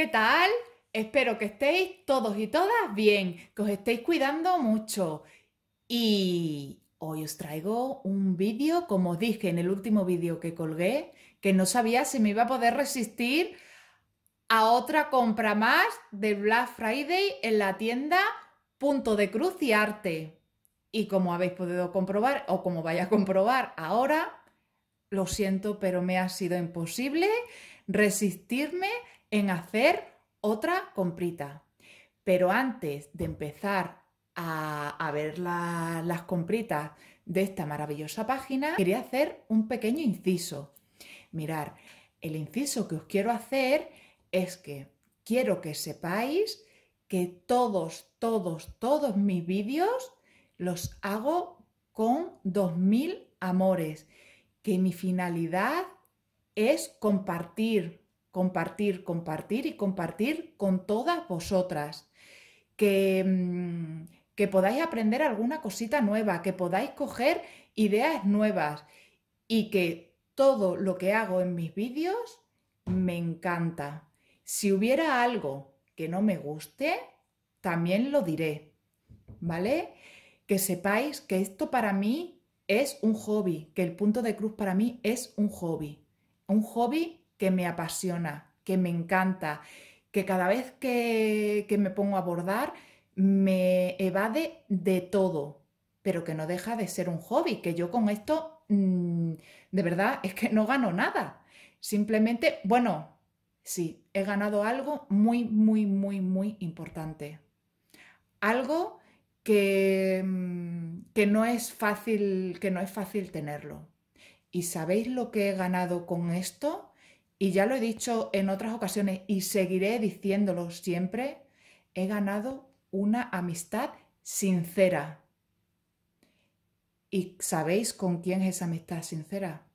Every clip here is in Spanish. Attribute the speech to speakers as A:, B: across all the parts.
A: ¿Qué tal? Espero que estéis todos y todas bien, que os estéis cuidando mucho. Y hoy os traigo un vídeo, como dije en el último vídeo que colgué, que no sabía si me iba a poder resistir a otra compra más de Black Friday en la tienda Punto de Cruz y Arte. Y como habéis podido comprobar, o como vaya a comprobar ahora, lo siento, pero me ha sido imposible resistirme en hacer otra comprita. Pero antes de empezar a, ver las compritas de esta maravillosa página, quería hacer un pequeño inciso. Mirar, el inciso que os quiero hacer es que quiero que sepáis que todos, todos, todos mis vídeos los hago con 2000 amores, que mi finalidad es compartir, compartir, compartir y compartir con todas vosotras. Que, mm, que podáis aprender alguna cosita nueva, que podáis coger ideas nuevas y que todo lo que hago en mis vídeos me encanta. Si hubiera algo que no me guste, también lo diré, ¿vale? Que sepáis que esto para mí es un hobby, que el punto de cruz para mí es un hobby, un hobby que me apasiona, que me encanta, que cada vez que, que me pongo a bordar me evade de todo, pero que no deja de ser un hobby, que yo con esto mm, de verdad es que no gano nada. Simplemente, bueno, sí, he ganado algo muy, muy, muy, muy importante. Algo que, mm, que, no es fácil, que no es fácil tenerlo. ¿Y sabéis lo que he ganado con esto? Y ya lo he dicho en otras ocasiones y seguiré diciéndolo siempre, he ganado una amistad sincera. ¿Y sabéis con quién es esa amistad sincera?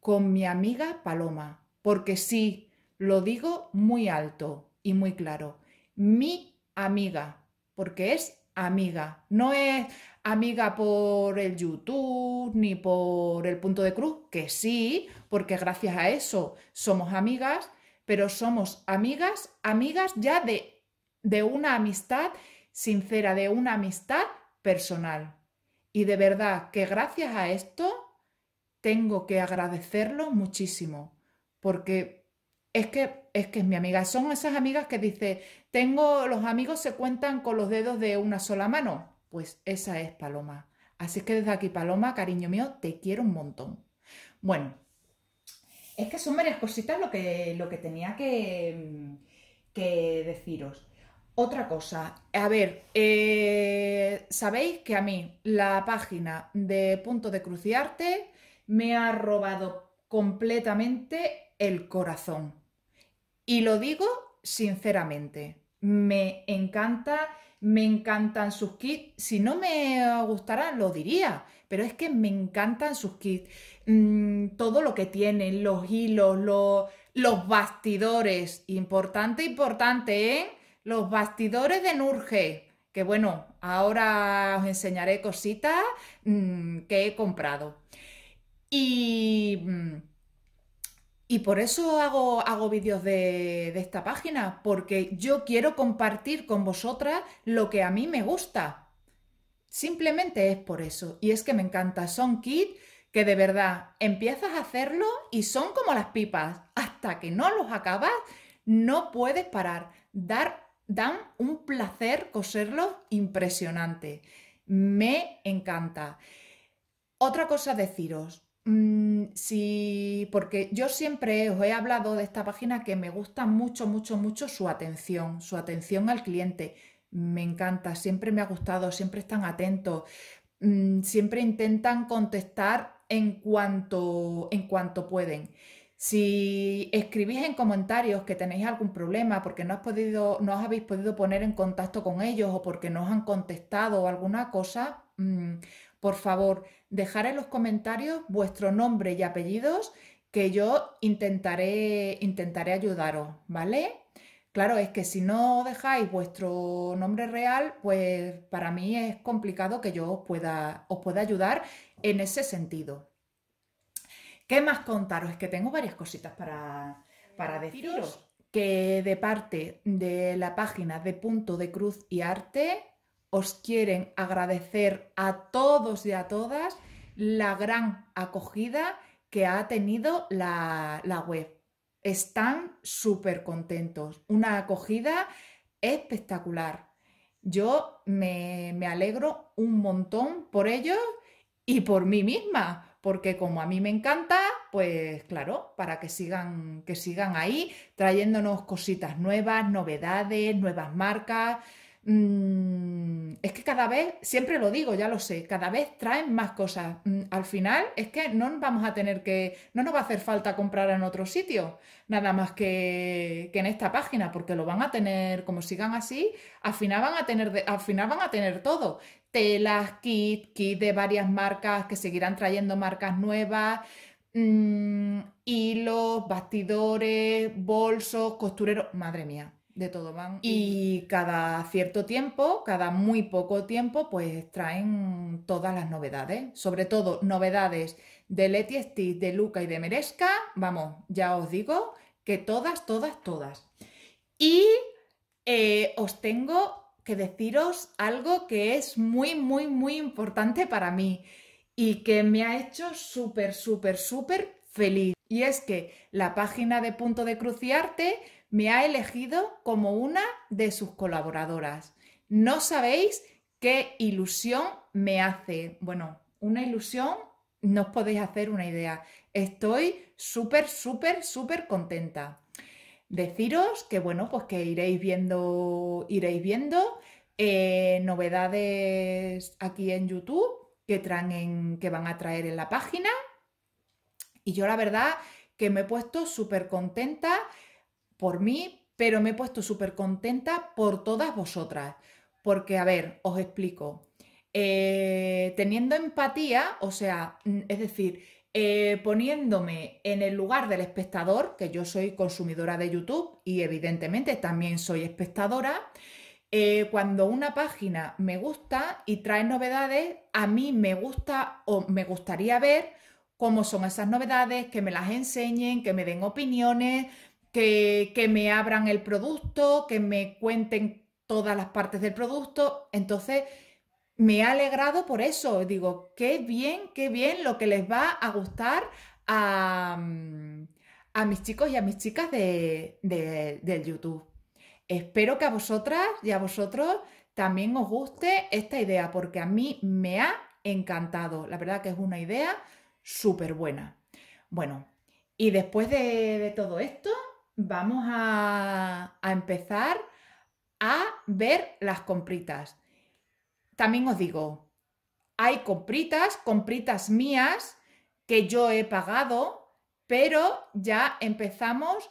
A: Con mi amiga Paloma, porque sí, lo digo muy alto y muy claro, mi amiga, porque es amiga. No es amiga por el YouTube ni por el punto de cruz, que sí, porque gracias a eso somos amigas, pero somos amigas, amigas ya de, de una amistad sincera, de una amistad personal. Y de verdad que gracias a esto tengo que agradecerlo muchísimo, porque es que es que es mi amiga. Son esas amigas que dice, tengo, los amigos se cuentan con los dedos de una sola mano. Pues esa es Paloma. Así que desde aquí, Paloma, cariño mío, te quiero un montón. Bueno, es que son varias cositas lo que, lo que tenía que, deciros. Otra cosa, a ver, eh, sabéis que a mí la página de Punto de Cruciarte me ha robado completamente el corazón. Y lo digo sinceramente, me encanta, me encantan sus kits. Si no me gustaran lo diría, pero es que me encantan sus kits. Mm, todo lo que tienen, los hilos, los, bastidores. Importante, importante, ¿eh? Los bastidores de Nurge. Que bueno, ahora os enseñaré cositas mm, que he comprado. Y. Mm, y por eso hago, hago vídeos de, de esta página, porque yo quiero compartir con vosotras lo que a mí me gusta. Simplemente es por eso. Y es que me encanta. Son kits que de verdad empiezas a hacerlo y son como las pipas. Hasta que no los acabas, no puedes parar. Dar, dan un placer coserlos impresionante. Me encanta. Otra cosa deciros, Mm, sí, porque yo siempre os he hablado de esta página que me gusta mucho, mucho, mucho su atención, su atención al cliente. Me encanta, siempre me ha gustado, siempre están atentos, mm, siempre intentan contestar en cuanto, en cuanto pueden. Si escribís en comentarios que tenéis algún problema porque no, has podido, no os habéis podido poner en contacto con ellos o porque no os han contestado alguna cosa, mm, por favor, dejar en los comentarios vuestro nombre y apellidos que yo intentaré, intentaré ayudaros, ¿vale? Claro, es que si no dejáis vuestro nombre real, pues para mí es complicado que yo os pueda, os pueda ayudar en ese sentido. ¿Qué más contaros? Es que tengo varias cositas para, para deciros. Que de parte de la página de Punto de Cruz y Arte, os quieren agradecer a todos y a todas la gran acogida que ha tenido la, web. Están súper contentos, una acogida espectacular. Yo me, alegro un montón por ellos y por mí misma, porque como a mí me encanta, pues claro, para que sigan, que sigan ahí trayéndonos cositas nuevas, novedades, nuevas marcas. Mm, es que cada vez, siempre lo digo, ya lo sé, cada vez traen más cosas. Mm, al final es que no vamos a tener que, no nos va a hacer falta comprar en otro sitio, nada más que, en esta página, porque lo van a tener, como sigan así, al final van a tener, todo. Telas, kits, kits de varias marcas que seguirán trayendo marcas nuevas. Mm, hilos, bastidores, bolsos, costureros, madre mía, de todo van. Y cada cierto tiempo, cada muy poco tiempo, pues traen todas las novedades. Sobre todo novedades de Leti de Luca y de Meresca. Vamos, ya os digo que todas, todas, todas. Y eh, os tengo que deciros algo que es muy, muy, muy importante para mí y que me ha hecho súper, súper, súper feliz. Y es que la página de Punto de Cruciarte me ha elegido como una de sus colaboradoras. No sabéis qué ilusión me hace. Bueno, una ilusión, no os podéis hacer una idea. Estoy súper, súper, súper contenta. Deciros que, bueno, pues que iréis viendo, iréis viendo eh, novedades aquí en YouTube que, traen que van a traer en la página. Y yo la verdad que me he puesto súper contenta por mí, pero me he puesto súper contenta por todas vosotras. Porque, a ver, os explico. Eh, teniendo empatía, o sea, es decir, eh, poniéndome en el lugar del espectador, que yo soy consumidora de YouTube y evidentemente también soy espectadora, eh, cuando una página me gusta y trae novedades, a mí me gusta o me gustaría ver cómo son esas novedades, que me las enseñen, que me den opiniones, que, me abran el producto, que me cuenten todas las partes del producto. Entonces, me ha alegrado por eso. Digo, qué bien, qué bien lo que les va a gustar a, mm, mis chicos y a mis chicas de, del YouTube. Espero que a vosotras y a vosotros también os guste esta idea, porque a mí me ha encantado. La verdad que es una idea súper buena. Bueno, y después de todo esto, vamos a, empezar a ver las compritas. También os digo, hay compritas, compritas mías que yo he pagado, pero ya empezamos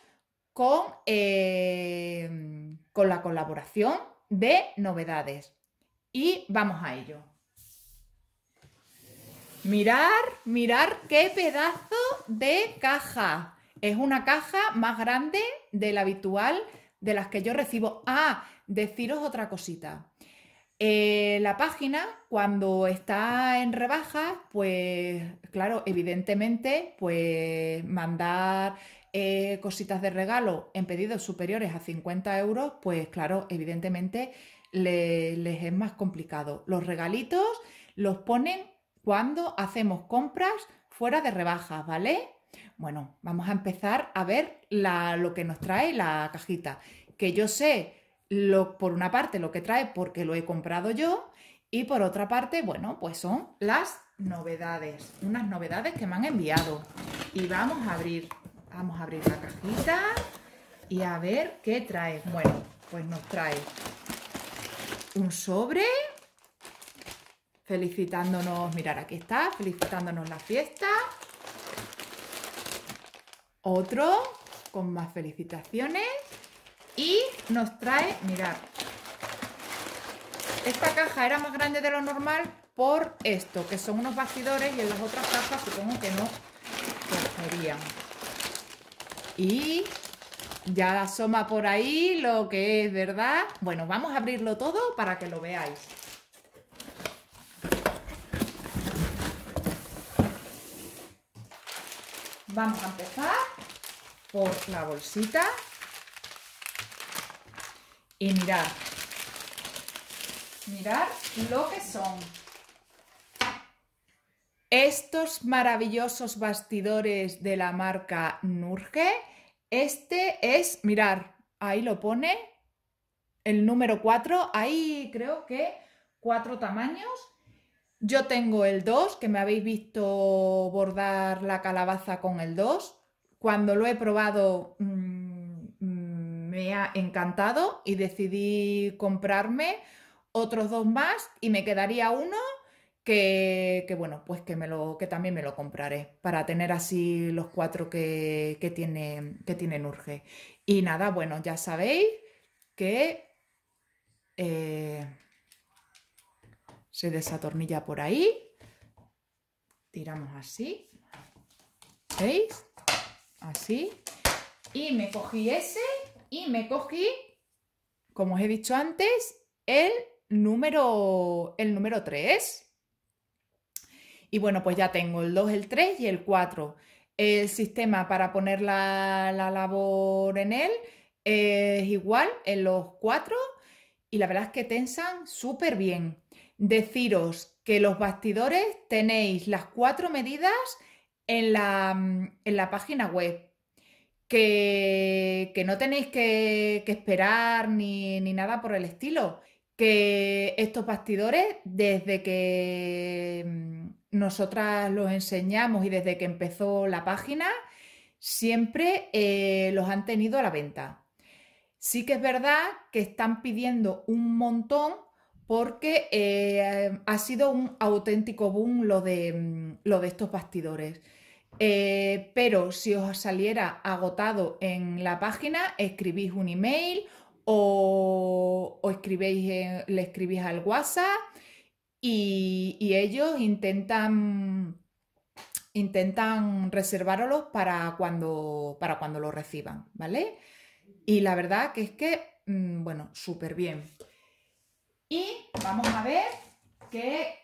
A: con, eh, con la colaboración de novedades. Y vamos a ello. Mirar, mirar qué pedazo de caja. Es una caja más grande de la habitual de las que yo recibo. Ah, deciros otra cosita. Eh, la página, cuando está en rebajas, pues claro, evidentemente, pues mandar eh, cositas de regalo en pedidos superiores a 50 euros, pues claro, evidentemente les es más complicado. Los regalitos los ponen cuando hacemos compras fuera de rebajas, ¿vale? Bueno, vamos a empezar a ver lo que nos trae la cajita, que yo sé lo, por una parte lo que trae porque lo he comprado yo y por otra parte, bueno, pues son las novedades, unas novedades que me han enviado. Y vamos a abrir, vamos a abrir la cajita y a ver qué trae. Bueno, pues nos trae un sobre felicitándonos, mirar aquí está, felicitándonos la fiesta, otro con más felicitaciones. Y nos trae, mirad, esta caja era más grande de lo normal por esto, que son unos bastidores y en las otras cajas supongo que no cogerían. Pues, y ya asoma por ahí lo que es, ¿verdad? Bueno, vamos a abrirlo todo para que lo veáis. Vamos a empezar por la bolsita. Y mirar, mirar lo que son estos maravillosos bastidores de la marca Nurge. Este es, mirar, ahí lo pone, el número 4. Ahí creo que cuatro tamaños yo tengo el 2, que me habéis visto bordar la calabaza con el 2. Cuando lo he probado mm, mm, me ha encantado y decidí comprarme otros dos más y me quedaría uno que, bueno, pues que, me lo, que también me lo compraré para tener así los cuatro que, tienen, que tienen Urge. Y nada, bueno, ya sabéis que... Eh, se desatornilla por ahí, tiramos así, ¿veis? Así, y me cogí ese y me cogí, como os he dicho antes, el número, el número 3. Y bueno, pues ya tengo el 2, el 3 y el 4. El sistema para poner la, la labor en él es igual en los 4 y la verdad es que tensan súper bien deciros que los bastidores tenéis las cuatro medidas en la, mm, página web. Que, que no tenéis que, esperar ni, nada por el estilo. Que estos bastidores, desde que mm, nosotras los enseñamos y desde que empezó la página, siempre eh, los han tenido a la venta. Sí que es verdad que están pidiendo un montón porque eh, ha sido un auténtico boom lo de, mm, estos bastidores. Eh, pero si os saliera agotado en la página, escribís un email o, le escribís al WhatsApp y, ellos intentan, intentan para cuando, para cuando lo reciban, ¿vale? Y la verdad que es que, mm, bueno, súper bien. Y vamos a ver qué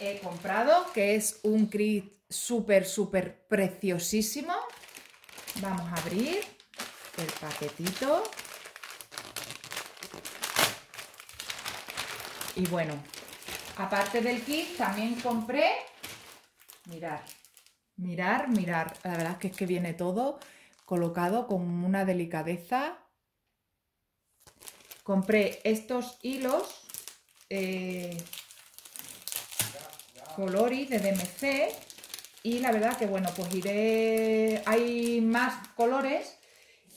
A: he comprado, que es un kit súper, súper preciosísimo. Vamos a abrir el paquetito. Y bueno, aparte del kit también compré, mirar, mirar, mirar, la verdad es que, es que viene todo colocado con una delicadeza compré estos hilos eh, colori de DMC y la verdad que bueno, pues iré, hay más colores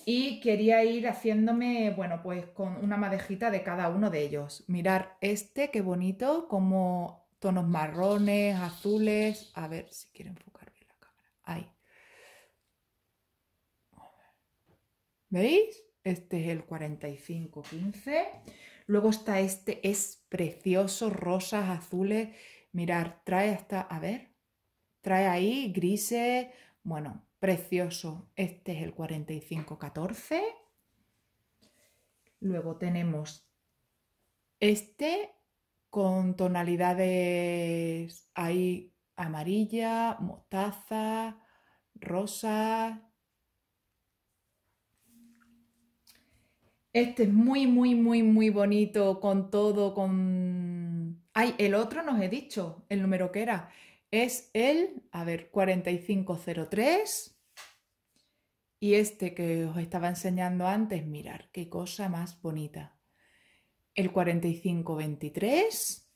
A: y quería ir haciéndome, bueno, pues con una madejita de cada uno de ellos. Mirar este, qué bonito, como tonos marrones, azules, a ver si quiero enfocar bien la cámara, ahí. ¿Veis? Este es el 4515. Luego está este, es precioso, rosas, azules. Mirar, trae hasta, a ver, trae ahí grises, bueno, precioso. Este es el 4514. Luego tenemos este con tonalidades ahí amarilla, mostaza, rosa, Este es muy, muy, muy, muy bonito con todo, con... Ay, el otro nos he dicho, el número que era. Es el, a ver, 4503. Y este que os estaba enseñando antes, mirar, qué cosa más bonita. El 4523.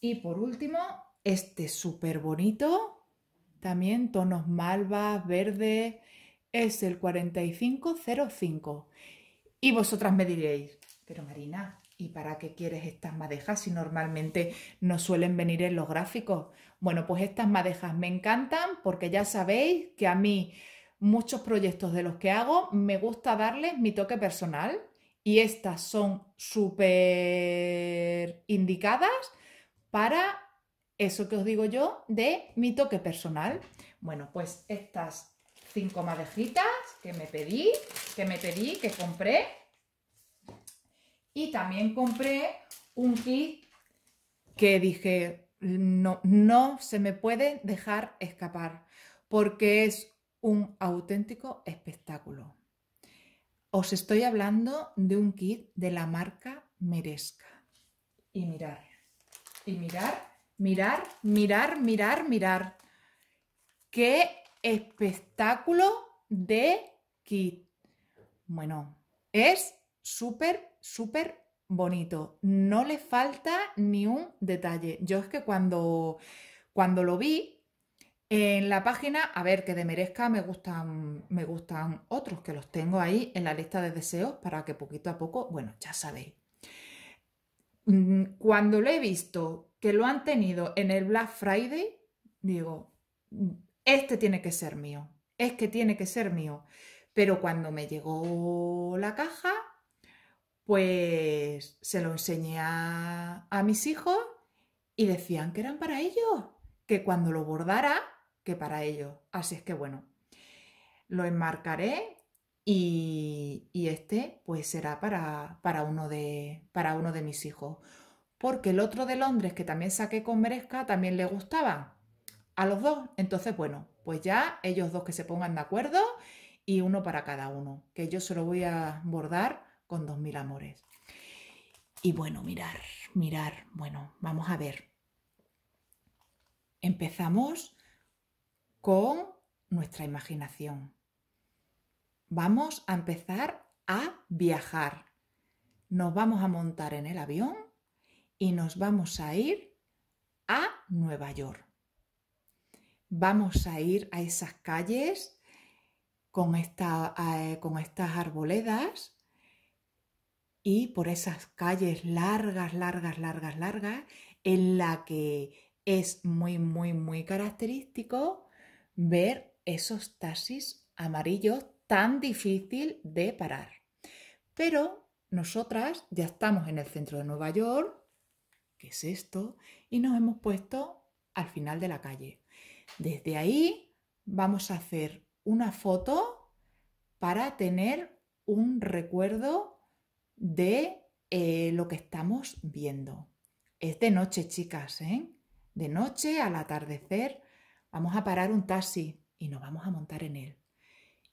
A: Y por último, este súper bonito. También tonos malvas, verde. Es el 4505 y vosotras me diréis, pero Marina, ¿y para qué quieres estas madejas si normalmente no suelen venir en los gráficos? Bueno, pues estas madejas me encantan porque ya sabéis que a mí muchos proyectos de los que hago me gusta darles mi toque personal y estas son súper indicadas para eso que os digo yo de mi toque personal. Bueno, pues estas cinco madejitas que me pedí, que me pedí, que compré. Y también compré un kit que dije, no, no se me puede dejar escapar, porque es un auténtico espectáculo. Os estoy hablando de un kit de la marca Merezca. Y mirar, y mirar, mirar, mirar, mirar, mirar. ¡Qué espectáculo de kit. Bueno, es súper, súper bonito. No le falta ni un detalle. Yo es que cuando, cuando lo vi, en la página, a ver, que de merezca me gustan, me gustan otros que los tengo ahí en la lista de deseos para que poquito a poco, bueno, ya sabéis. Mm, cuando lo he visto que lo han tenido en el Black Friday, digo, mm, este tiene que ser mío es que tiene que ser mío. Pero cuando me llegó la caja, pues se lo enseñé a, mis hijos y decían que eran para ellos, que cuando lo bordara, que para ellos. Así es que bueno, lo enmarcaré y, y, este pues será para, para, uno de, para uno de mis hijos. Porque el otro de Londres que también saqué con Merezca también le gustaba a los dos. Entonces, bueno, pues ya ellos dos que se pongan de acuerdo y uno para cada uno, que yo se lo voy a bordar con dos mil amores. Y bueno, mirar, mirar, bueno, vamos a ver. Empezamos con nuestra imaginación. Vamos a empezar a viajar. Nos vamos a montar en el avión y nos vamos a ir a Nueva York vamos a ir a esas calles eh, con, estas arboledas y por esas calles largas, largas, largas, largas, en la que es muy, muy, muy característico ver esos taxis amarillos tan difícil de parar. Pero nosotras ya estamos en el centro de Nueva York, que es esto, y nos hemos puesto al final de la calle. Desde ahí vamos a hacer una foto para tener un recuerdo de eh, lo que estamos viendo. Es de noche, chicas, ¿eh? De noche, al atardecer, vamos a parar un taxi y nos vamos a montar en él.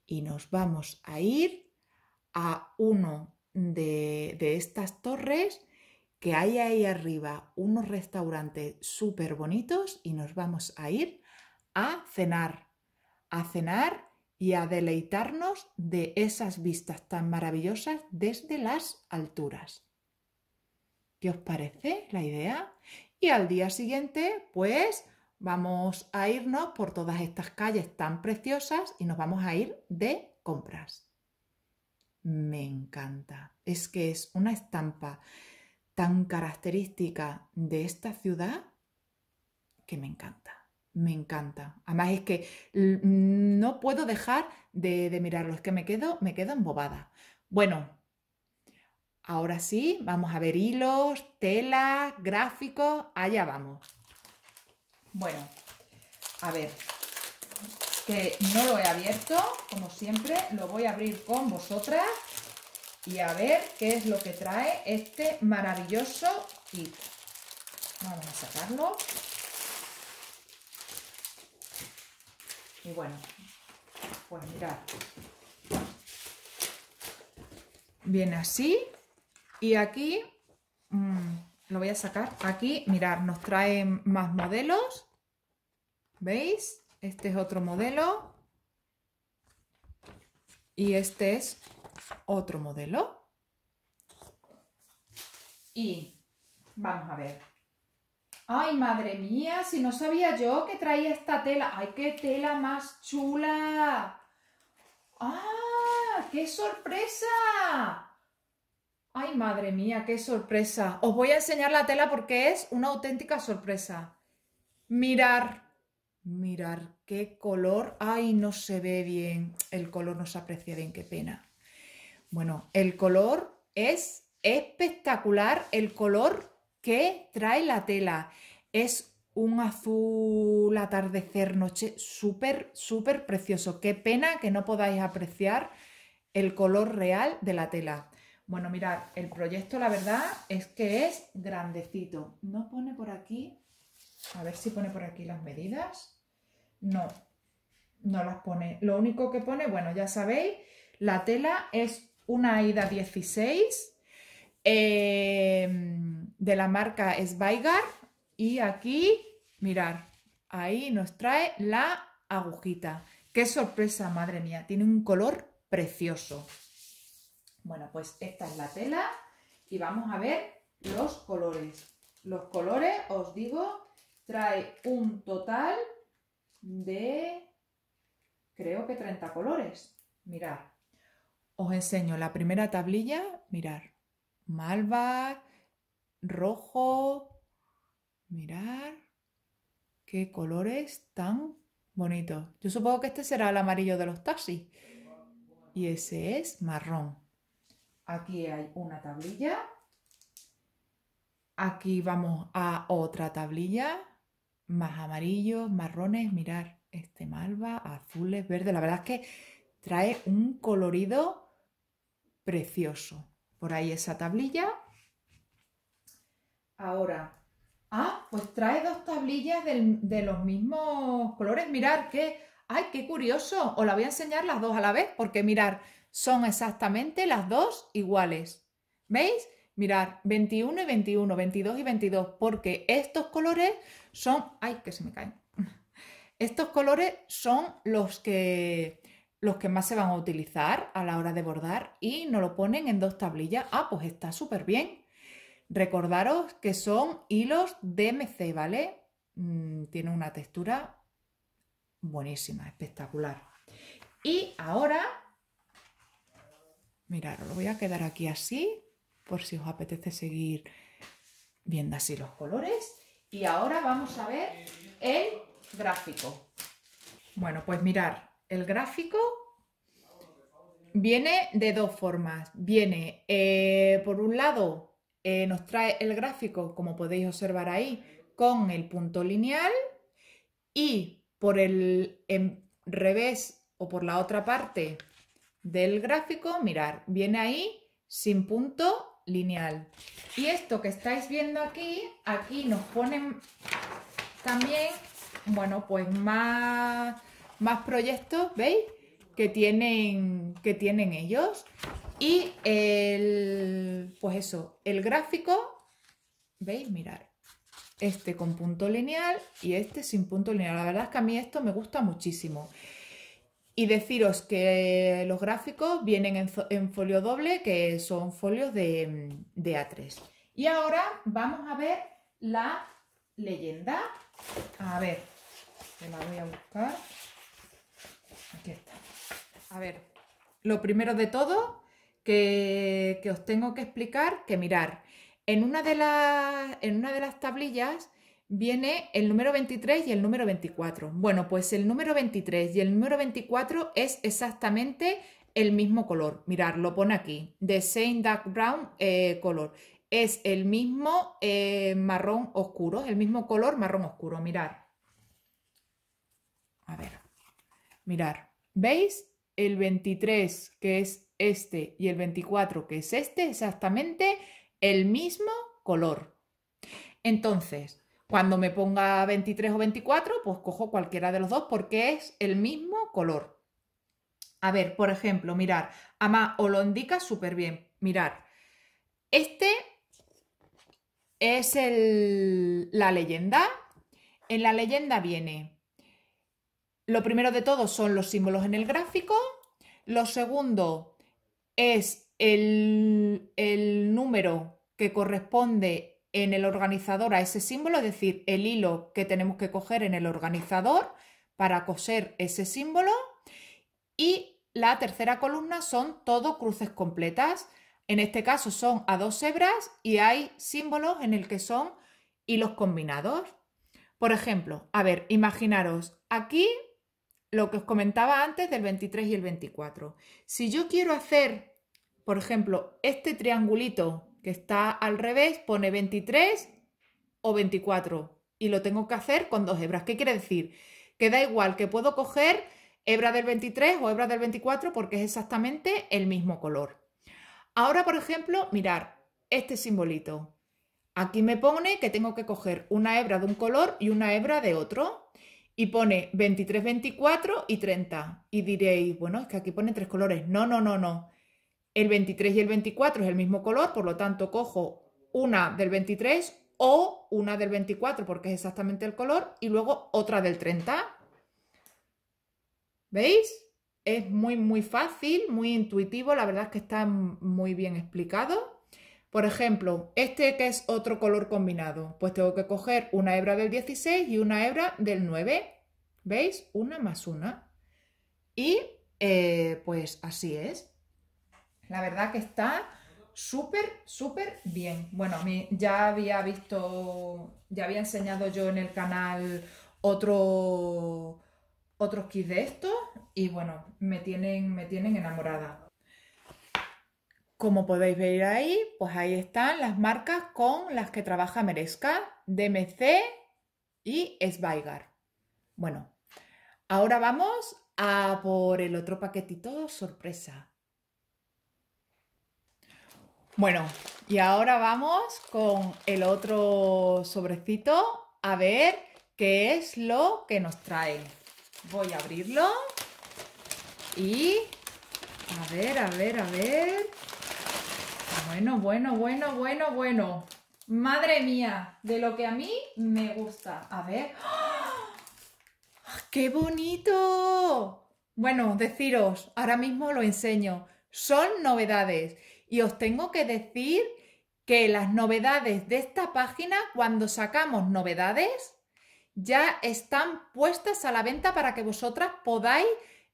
A: Y nos vamos a ir a uno de, de estas torres que hay ahí arriba unos restaurantes súper bonitos y nos vamos a ir cenar, a cenar y a deleitarnos de esas vistas tan maravillosas desde las alturas. ¿Qué os parece la idea? Y al día siguiente, pues vamos a irnos por todas estas calles tan preciosas y nos vamos a ir de compras. Me encanta. Es que es una estampa tan característica de esta ciudad que me encanta me encanta. Además es que mm, no puedo dejar de, mirarlo, es que me quedo, me quedo embobada. Bueno, ahora sí, vamos a ver hilos, tela, gráficos, allá vamos. Bueno, a ver, que no lo he abierto, como siempre, lo voy a abrir con vosotras y a ver qué es lo que trae este maravilloso kit. Vamos a sacarlo. Y bueno, pues mirad. Viene así. Y aquí, mm, lo voy a sacar. Aquí, mirad, nos traen más modelos. ¿Veis? Este es otro modelo. Y este es otro modelo. Y vamos a ver. Ay, madre mía, si no sabía yo que traía esta tela. Ay, qué tela más chula. ¡Ah! ¡Qué sorpresa! Ay, madre mía, qué sorpresa. Os voy a enseñar la tela porque es una auténtica sorpresa. Mirar, mirar qué color. Ay, no se ve bien. El color no se aprecia bien, qué pena. Bueno, el color es espectacular. El color que trae la tela. Es un azul atardecer noche súper, súper precioso. Qué pena que no podáis apreciar el color real de la tela. Bueno, mirad, el proyecto la verdad es que es grandecito. No pone por aquí, a ver si pone por aquí las medidas. No, no las pone. Lo único que pone, bueno, ya sabéis, la tela es una ida 16. Eh, de la marca Sveigar y aquí, mirar, ahí nos trae la agujita. ¡Qué sorpresa, madre mía! Tiene un color precioso. Bueno, pues esta es la tela y vamos a ver los colores. Los colores, os digo, trae un total de, creo que 30 colores. Mirad, os enseño la primera tablilla, mirar, malva, rojo. Mirar qué colores tan bonitos. Yo supongo que este será el amarillo de los taxis y ese es marrón. Aquí hay una tablilla. Aquí vamos a otra tablilla, más amarillos, marrones, mirar, este malva, azules, verdes. La verdad es que trae un colorido precioso. Por ahí esa tablilla Ahora, ah, pues trae dos tablillas de los mismos colores. Mirar que, ay, qué curioso. Os la voy a enseñar las dos a la vez porque mirar, son exactamente las dos iguales. ¿Veis? Mirar, 21 y 21, 22 y 22, porque estos colores son, ay, que se me caen. Estos colores son los que los que más se van a utilizar a la hora de bordar y nos lo ponen en dos tablillas. Ah, pues está súper bien. Recordaros que son hilos DMC, ¿vale? Mm, tiene una textura buenísima, espectacular. Y ahora, mirad, lo voy a quedar aquí así, por si os apetece seguir viendo así los colores. Y ahora vamos a ver el gráfico. Bueno, pues mirar, el gráfico viene de dos formas. Viene eh, por un lado eh, nos trae el gráfico, como podéis observar ahí, con el punto lineal y por el en revés o por la otra parte del gráfico, mirar, viene ahí sin punto lineal. Y esto que estáis viendo aquí, aquí nos ponen también, bueno, pues más, más proyectos, ¿veis? Que tienen, que tienen ellos. Y el, pues eso, el gráfico, ¿veis? Mirar. Este con punto lineal y este sin punto lineal. La verdad es que a mí esto me gusta muchísimo. Y deciros que los gráficos vienen en, folio doble, que son folios de, de A3. Y ahora vamos a ver la leyenda. A ver, me la voy a buscar. Aquí está. A ver, lo primero de todo, que, os tengo que explicar, que mirar. En una, de las, en una de las tablillas viene el número 23 y el número 24. Bueno, pues el número 23 y el número 24 es exactamente el mismo color. Mirad, lo pone aquí, de same dark brown eh, color. Es el mismo eh, marrón oscuro, el mismo color marrón oscuro, mirad. A ver, mirad, ¿veis? El 23, que es este y el 24, que es este, exactamente el mismo color. Entonces, cuando me ponga 23 o 24, pues cojo cualquiera de los dos porque es el mismo color. A ver, por ejemplo, mirar, ama indica súper bien. Mirar, este es el, la leyenda. En la leyenda viene, lo primero de todo son los símbolos en el gráfico, lo segundo es el, número que corresponde en el organizador a ese símbolo, es decir, el hilo que tenemos que coger en el organizador para coser ese símbolo. Y la tercera columna son todo cruces completas. En este caso son a dos hebras y hay símbolos en el que son hilos combinados. Por ejemplo, a ver, imaginaros, aquí lo que os comentaba antes del 23 y el 24. Si yo quiero hacer, por ejemplo, este triangulito que está al revés, pone 23 o 24 y lo tengo que hacer con dos hebras. ¿Qué quiere decir? Que da igual que puedo coger hebra del 23 o hebra del 24 porque es exactamente el mismo color. Ahora, por ejemplo, mirar este simbolito. Aquí me pone que tengo que coger una hebra de un color y una hebra de otro y pone 23, 24 y 30. Y diréis, bueno, es que aquí pone tres colores. No, no, no, no. El 23 y el 24 es el mismo color, por lo tanto cojo una del 23 o una del 24 porque es exactamente el color y luego otra del 30. ¿Veis? Es muy, muy fácil, muy intuitivo, la verdad es que está muy bien explicado. Por ejemplo, este que es otro color combinado, pues tengo que coger una hebra del 16 y una hebra del 9. ¿Veis? Una más una. Y eh, pues así es. La verdad que está súper, súper bien. Bueno, ya había visto, ya había enseñado yo en el canal otro, otros kits de estos y bueno, me tienen, me tienen enamorada. Como podéis ver ahí, pues ahí están las marcas con las que trabaja Merezca, DMC y Sveigar. Bueno, ahora vamos a por el otro paquetito sorpresa. Bueno, y ahora vamos con el otro sobrecito a ver qué es lo que nos trae. Voy a abrirlo y a ver, a ver, a ver. Bueno, bueno, bueno, bueno, bueno. Madre mía, de lo que a mí me gusta. A ver. ¡Ah! ¡Qué bonito! Bueno, deciros, ahora mismo lo enseño. Son novedades. Y os tengo que decir que las novedades de esta página, cuando sacamos novedades, ya están puestas a la venta para que vosotras podáis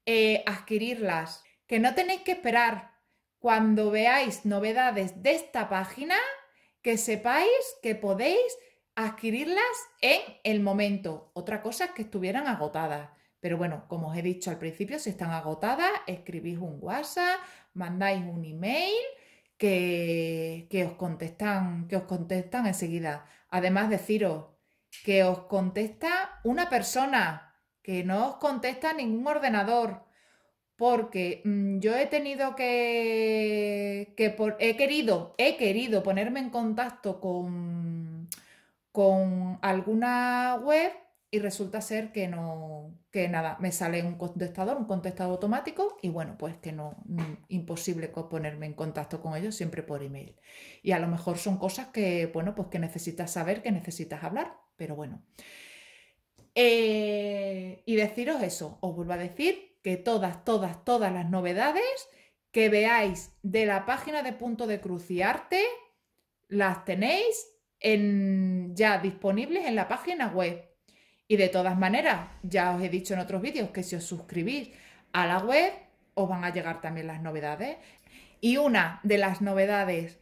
A: eh, adquirirlas. Que no tenéis que esperar cuando veáis novedades de esta página, que sepáis que podéis adquirirlas en el momento. Otra cosa es que estuvieran agotadas. Pero bueno, como os he dicho al principio, si están agotadas, escribís un WhatsApp, mandáis un email que, que os contestan, que os contestan enseguida. Además, deciros que os contesta una persona, que no os contesta ningún ordenador porque mm, yo he tenido que, que he querido, he querido ponerme en contacto con, con alguna web y resulta ser que no, que nada, me sale un contestador, un contestador automático y bueno, pues que no, mm, imposible ponerme en contacto con ellos siempre por email. Y a lo mejor son cosas que, bueno, pues que necesitas saber, que necesitas hablar, pero bueno. Eh, y deciros eso, os vuelvo a decir que todas, todas, todas las novedades que veáis de la página de Punto de Cruz y Arte las tenéis en, ya disponibles en la página web. Y de todas maneras, ya os he dicho en otros vídeos que si os suscribís a la web, os van a llegar también las novedades. Y una de las novedades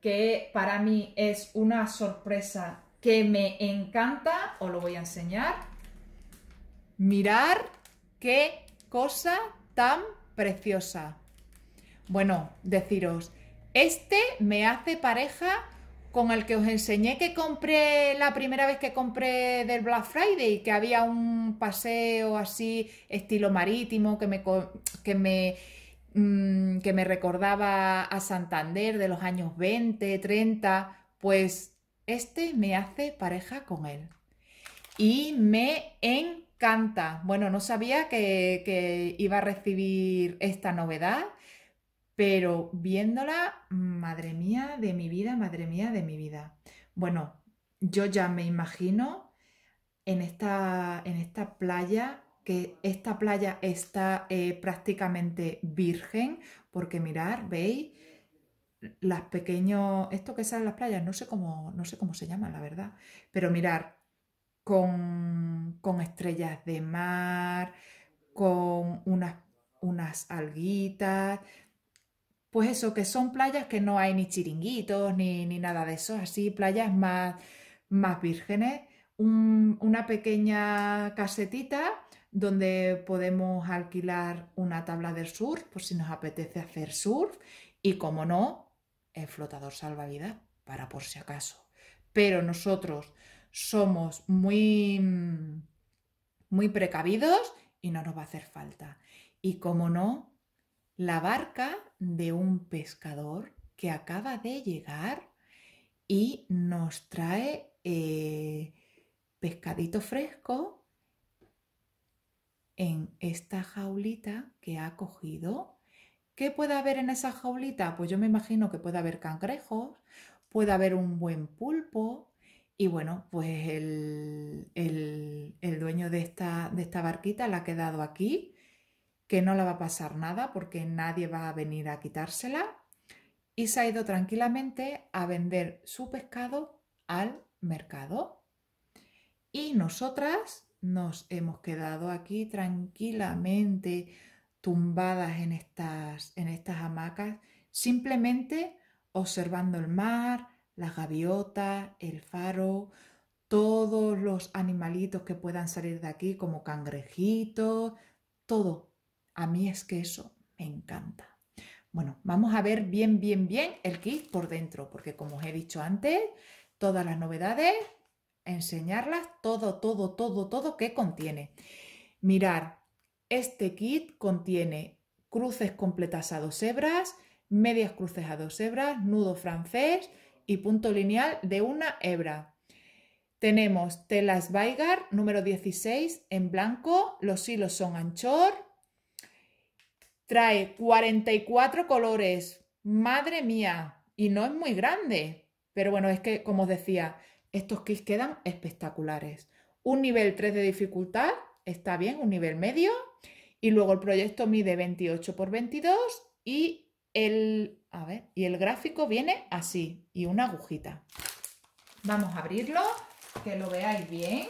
A: que para mí es una sorpresa que me encanta, os lo voy a enseñar. Mirar qué cosa tan preciosa. Bueno, deciros, este me hace pareja con el que os enseñé que compré la primera vez que compré del Black Friday, que había un paseo así, estilo marítimo, que me, que me, mm, que me recordaba a Santander de los años 20, 30, pues este me hace pareja con él. Y me en bueno, no sabía que, iba a recibir esta novedad, pero viéndola, madre mía de mi vida, madre mía de mi vida. Bueno, yo ya me imagino en esta, en esta playa, que esta playa está eh, prácticamente virgen, porque mirar, veis, las pequeños, esto que sale las playas, no sé cómo, no sé cómo se llaman, la verdad, pero mirar, con, estrellas de mar, con unas, unas alguitas, pues eso, que son playas que no hay ni chiringuitos ni, ni nada de eso, así playas más, más vírgenes, una pequeña casetita donde podemos alquilar una tabla de surf por si nos apetece hacer surf y como no, el flotador salvavidas para por si acaso. Pero nosotros somos muy, muy precavidos y no nos va a hacer falta. Y como no, la barca de un pescador que acaba de llegar y nos trae eh, pescadito fresco en esta jaulita que ha cogido. ¿Qué puede haber en esa jaulita? Pues yo me imagino que puede haber cangrejos, puede haber un buen pulpo, y bueno, pues el, el, dueño de esta, de esta barquita la ha quedado aquí, que no le va a pasar nada porque nadie va a venir a quitársela. Y se ha ido tranquilamente a vender su pescado al mercado. Y nosotras nos hemos quedado aquí tranquilamente tumbadas en estas, en estas hamacas, simplemente observando el mar, la gaviota, el faro, todos los animalitos que puedan salir de aquí, como cangrejitos, todo. A mí es que eso me encanta. Bueno, vamos a ver bien, bien, bien el kit por dentro, porque como os he dicho antes, todas las novedades, enseñarlas, todo, todo, todo, todo que contiene. Mirar, este kit contiene cruces completas a dos hebras, medias cruces a dos hebras, nudo francés, y punto lineal de una hebra. Tenemos telas vaigar número 16 en blanco, los hilos son anchor, trae 44 colores, madre mía, y no es muy grande, pero bueno, es que como os decía, estos kits quedan espectaculares. Un nivel 3 de dificultad, está bien, un nivel medio, y luego el proyecto mide 28 por 22 y el a ver, y el gráfico viene así y una agujita. Vamos a abrirlo, que lo veáis bien.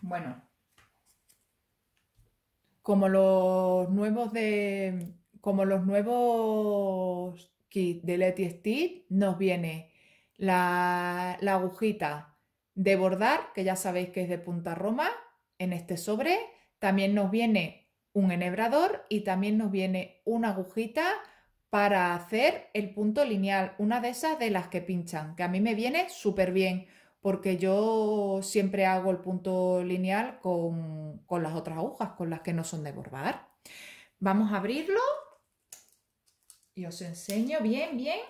A: Bueno, como los nuevos de como los nuevos kits de Letty Steve, nos viene la, la agujita de bordar, que ya sabéis que es de punta roma, en este sobre. También nos viene un enhebrador y también nos viene una agujita para hacer el punto lineal, una de esas de las que pinchan, que a mí me viene súper bien, porque yo siempre hago el punto lineal con, las otras agujas, con las que no son de borbar. Vamos a abrirlo y os enseño bien, bien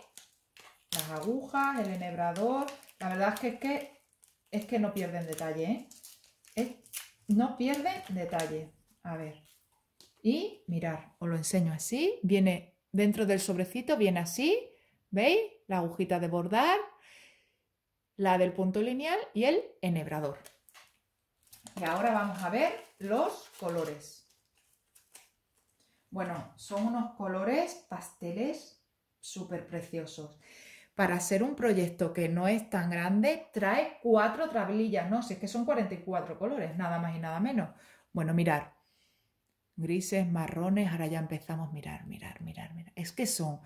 A: las agujas, el enhebrador. La verdad es que es que, es que no pierden detalle, ¿eh? no pierden detalle. A ver, y mirar, os lo enseño así, viene Dentro del sobrecito viene así, ¿veis? La agujita de bordar, la del punto lineal y el enhebrador. Y ahora vamos a ver los colores. Bueno, son unos colores pasteles súper preciosos. Para ser un proyecto que no es tan grande, trae cuatro trablillas, ¿no? Si es que son 44 colores, nada más y nada menos. Bueno, mirar, grises, marrones, ahora ya empezamos a mirar, mirar, mirar, mirar. Es que son,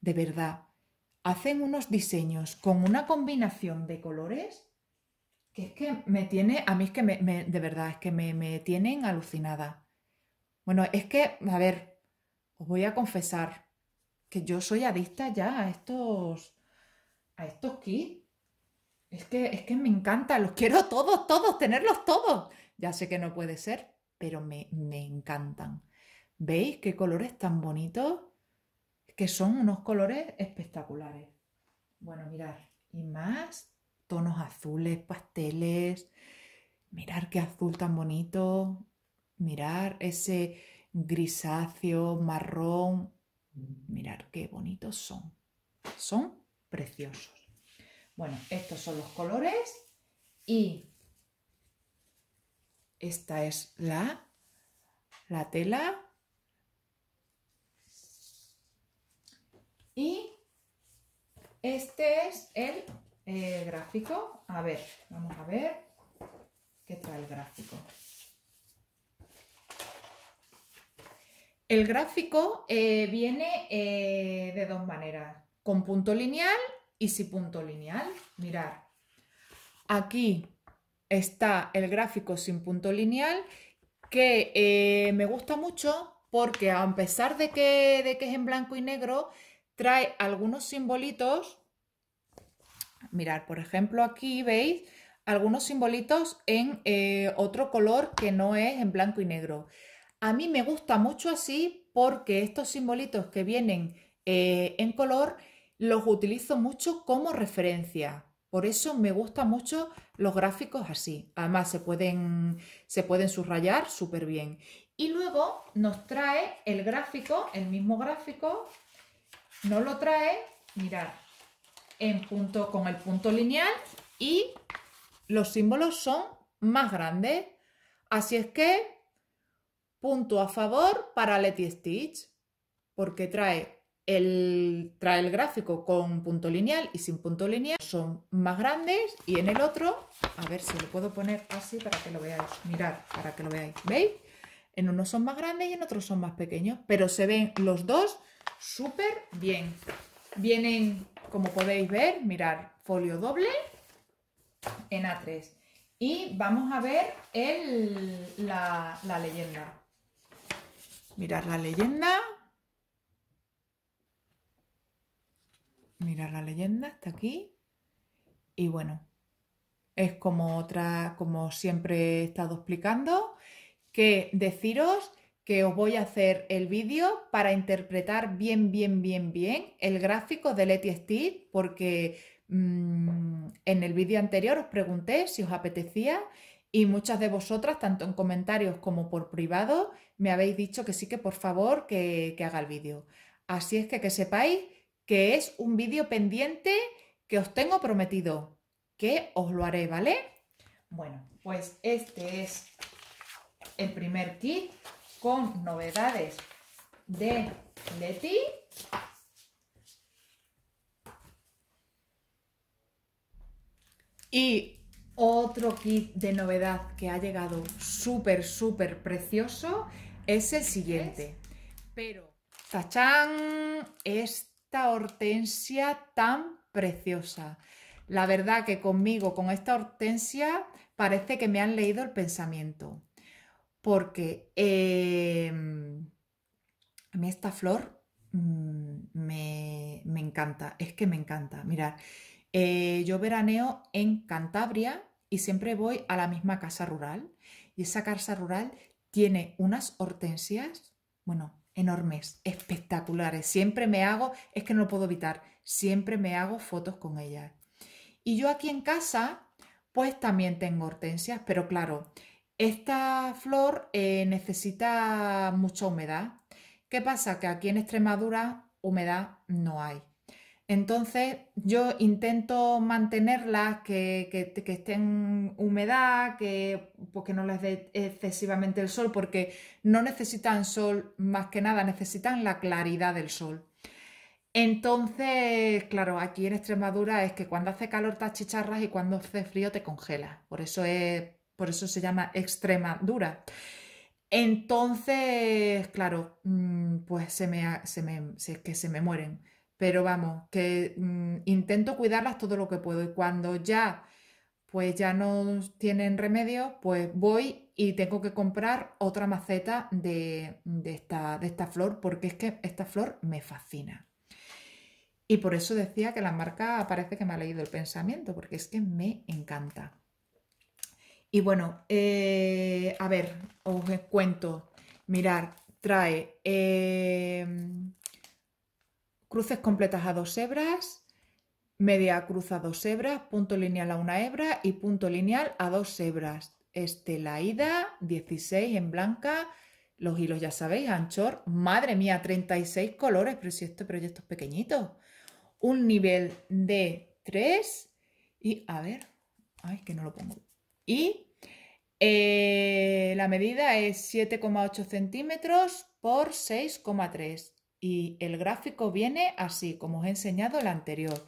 A: de verdad, hacen unos diseños con una combinación de colores que es que me tiene, a mí es que me, de verdad, es que me, me tienen alucinada. Bueno, es que, a ver, os voy a confesar que yo soy adicta ya a estos, a estos kits. Es que, es que me encanta, los quiero todos, todos, tenerlos todos. Ya sé que no puede ser, pero me, me encantan. ¿Veis qué colores tan bonitos? Que son unos colores espectaculares. Bueno, mirad, y más tonos azules, pasteles. Mirar qué azul tan bonito. Mirar ese grisáceo, marrón. Mirar qué bonitos son. Son preciosos. Bueno, estos son los colores y esta es la, tela. Y este es el eh, gráfico. A ver, vamos a ver qué trae el gráfico. El gráfico eh, viene eh, de dos maneras, con punto lineal y sin punto lineal. Mirar, aquí está el gráfico sin punto lineal que eh, me gusta mucho porque a pesar de que, de que es en blanco y negro, trae algunos simbolitos. Mirad, por ejemplo, aquí veis algunos simbolitos en eh, otro color que no es en blanco y negro. A mí me gusta mucho así porque estos simbolitos que vienen eh, en color los utilizo mucho como referencia. Por eso me gustan mucho los gráficos así. Además se pueden, se pueden subrayar súper bien. Y luego nos trae el gráfico, el mismo gráfico, nos lo trae, mirad, en punto, con el punto lineal y los símbolos son más grandes. Así es que punto a favor para Letty Stitch porque trae el, trae el gráfico con punto lineal y sin punto lineal son más grandes y en el otro, a ver si lo puedo poner así para que lo veáis, mirar para que lo veáis, ¿veis? En uno son más grandes y en otros son más pequeños, pero se ven los dos súper bien. Vienen, como podéis ver, mirar, folio doble en A3. Y vamos a ver la, la leyenda. Mirar la leyenda, mirar la leyenda, está aquí. Y bueno, es como otra, como siempre he estado explicando, que deciros que os voy a hacer el vídeo para interpretar bien, bien, bien, bien el gráfico de Letty Steed, porque mm, en el vídeo anterior os pregunté si os apetecía y muchas de vosotras, tanto en comentarios como por privado, me habéis dicho que sí que por favor que, que haga el vídeo. Así es que que sepáis que es un vídeo pendiente que os tengo prometido, que os lo haré, ¿vale? Bueno, pues este es el primer kit con novedades de Leti. Y otro kit de novedad que ha llegado súper, súper precioso es el siguiente. Pero, tachán, este esta hortensia tan preciosa. La verdad que conmigo, con esta hortensia, parece que me han leído el pensamiento. Porque em, a mí esta flor mm, me, me, encanta, es que me encanta. Mirad, eh, yo veraneo en Cantabria y siempre voy a la misma casa rural. Y esa casa rural tiene unas hortensias, bueno, enormes, espectaculares. Siempre me hago, es que no lo puedo evitar, siempre me hago fotos con ellas. Y yo aquí en casa, pues también tengo hortensias, pero claro, esta flor eh, necesita mucha humedad. ¿Qué pasa? Que aquí en Extremadura humedad no hay. Entonces yo intento mantenerlas, que, estén humedad, pues, que, no les dé excesivamente el sol, porque no necesitan sol más que nada, necesitan la claridad del sol. Entonces, claro, aquí en Extremadura es que cuando hace calor te achicharras y cuando hace frío te congelas. Por eso, por eso se llama Extremadura. Entonces, claro, mm, pues se me, se me, que se me mueren pero vamos, que mm, intento cuidarlas todo lo que puedo y cuando ya pues ya no tienen remedio, pues voy y tengo que comprar otra maceta de, de, esta, de esta flor porque es que esta flor me fascina. Y por eso decía que la marca parece que me ha leído el pensamiento, porque es que me encanta. Y bueno, eh, a ver, os cuento. Mirar, trae em, Cruces completas a dos hebras, media cruz a dos hebras, punto lineal a una hebra y punto lineal a dos hebras. la ida, 16 en blanca, los hilos ya sabéis, anchor, madre mía, 36 colores, pero si este proyecto es pequeñito. Un nivel de 3 y a ver, ay que no lo pongo. Y eh, la medida es 7,8 centímetros por 6,3. Y el gráfico viene así, como os he enseñado el anterior.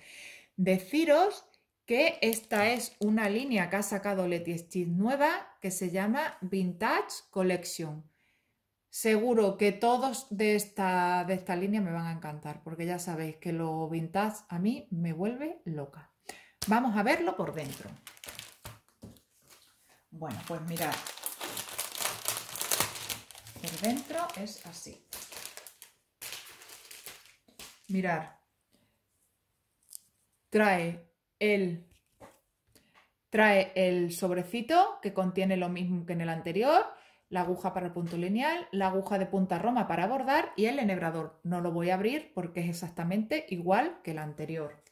A: Deciros que esta es una línea que ha sacado Letty Stitch nueva que se llama Vintage Collection. Seguro que todos de esta, de esta línea me van a encantar, porque ya sabéis que lo vintage a mí me vuelve loca. Vamos a verlo por dentro. Bueno, pues mirad. Por dentro es así mirar, trae el, trae el sobrecito que contiene lo mismo que en el anterior, la aguja para el punto lineal, la aguja de punta roma para bordar y el enhebrador. No lo voy a abrir porque es exactamente igual que el anterior.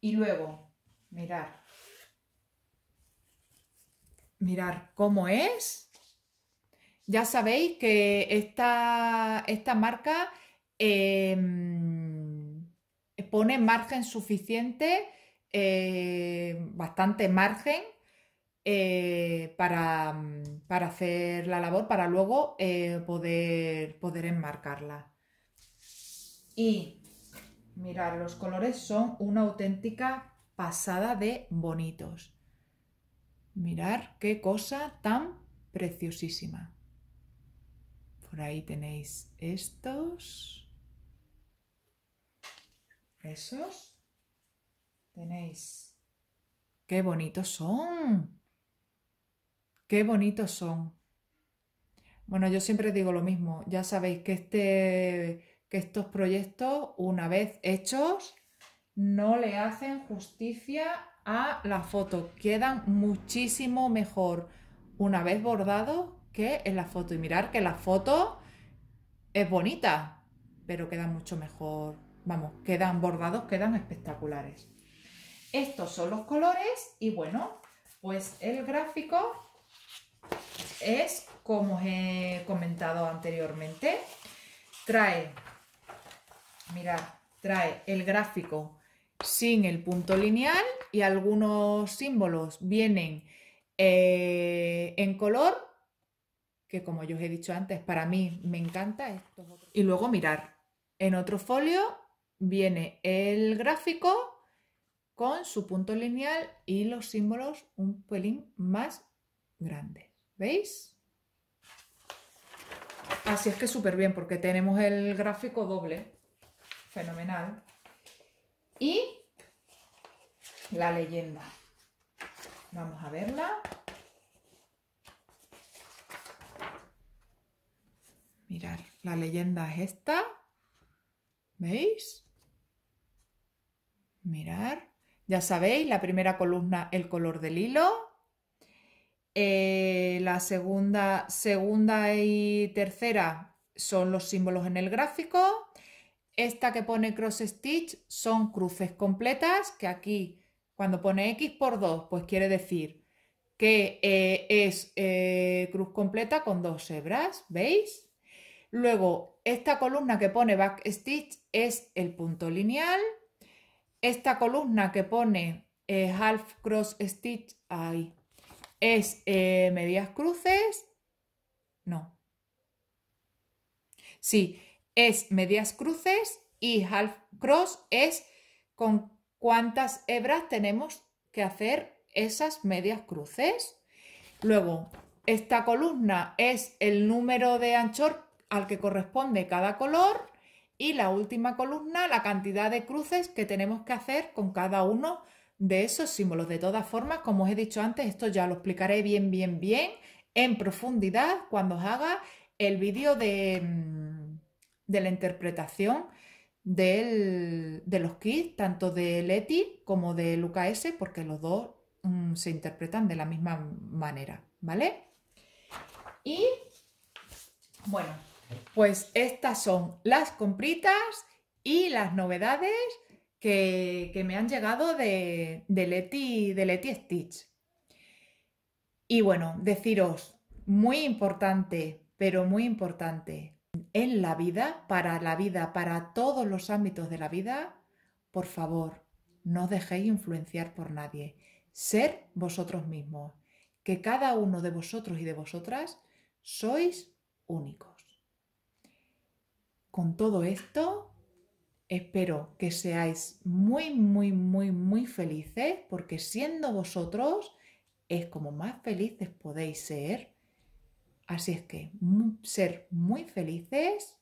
A: Y luego, mirar, mirar cómo es. Ya sabéis que esta, esta marca Em, pone margen suficiente, eh, bastante margen eh, para, hacer la labor, para luego eh, poder, poder enmarcarla. Y mirad, los colores son una auténtica pasada de bonitos. Mirar qué cosa tan preciosísima. Por ahí tenéis estos esos tenéis. ¡Qué bonitos son! ¡Qué bonitos son! Bueno, yo siempre digo lo mismo. Ya sabéis que, este, que estos proyectos, una vez hechos, no le hacen justicia a la foto. Quedan muchísimo mejor una vez bordado que en la foto. Y mirar que la foto es bonita, pero queda mucho mejor vamos, quedan bordados, quedan espectaculares. Estos son los colores y bueno, pues el gráfico es como os he comentado anteriormente. Trae, mirad, trae el gráfico sin el punto lineal y algunos símbolos vienen eh, en color, que como yo os he dicho antes, para mí me encanta. esto. Y luego mirar, en otro folio viene el gráfico con su punto lineal y los símbolos un pelín más grandes. ¿Veis? Así es que súper bien, porque tenemos el gráfico doble. Fenomenal. Y la leyenda. Vamos a verla. Mirad, la leyenda es esta. ¿Veis? Mirar, ya sabéis, la primera columna el color del hilo, eh, la segunda, segunda y tercera son los símbolos en el gráfico, esta que pone cross stitch son cruces completas, que aquí cuando pone X por 2, pues quiere decir que eh, es eh, cruz completa con dos hebras, ¿veis? Luego, esta columna que pone back stitch es el punto lineal esta columna que pone eh, half cross stitch ahí es eh, medias cruces. No. Sí, es medias cruces y half cross es con cuántas hebras tenemos que hacer esas medias cruces. Luego, esta columna es el número de anchor al que corresponde cada color y la última columna, la cantidad de cruces que tenemos que hacer con cada uno de esos símbolos. De todas formas, como os he dicho antes, esto ya lo explicaré bien, bien, bien en profundidad cuando os haga el vídeo de, mm, de, la interpretación de los kits, tanto de Leti como de Luca porque los dos mm, se interpretan de la misma manera, ¿vale? Y bueno, pues estas son las compritas y las novedades que, que me han llegado de, de, Leti, de Leti Stitch. Y bueno, deciros, muy importante, pero muy importante, en la vida, para la vida, para todos los ámbitos de la vida, por favor, no dejéis influenciar por nadie. Ser vosotros mismos, que cada uno de vosotros y de vosotras sois únicos con todo esto, espero que seáis muy, muy, muy, muy felices, porque siendo vosotros es como más felices podéis ser. Así es que ser muy felices,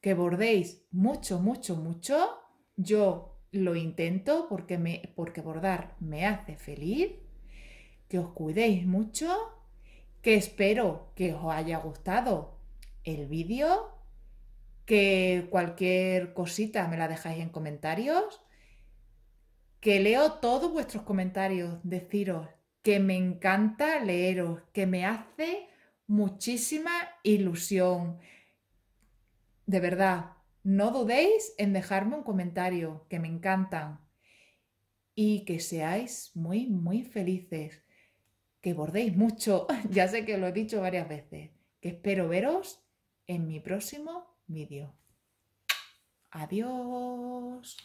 A: que bordéis mucho, mucho, mucho. Yo lo intento porque, me, porque bordar me hace feliz. Que os cuidéis mucho. Que espero que os haya gustado el vídeo que cualquier cosita me la dejáis en comentarios, que leo todos vuestros comentarios, deciros que me encanta leeros, que me hace muchísima ilusión. De verdad, no dudéis en dejarme un comentario, que me encantan. Y que seáis muy, muy felices. Que bordéis mucho, ya sé que lo he dicho varias veces. Que espero veros en mi próximo video Adiós.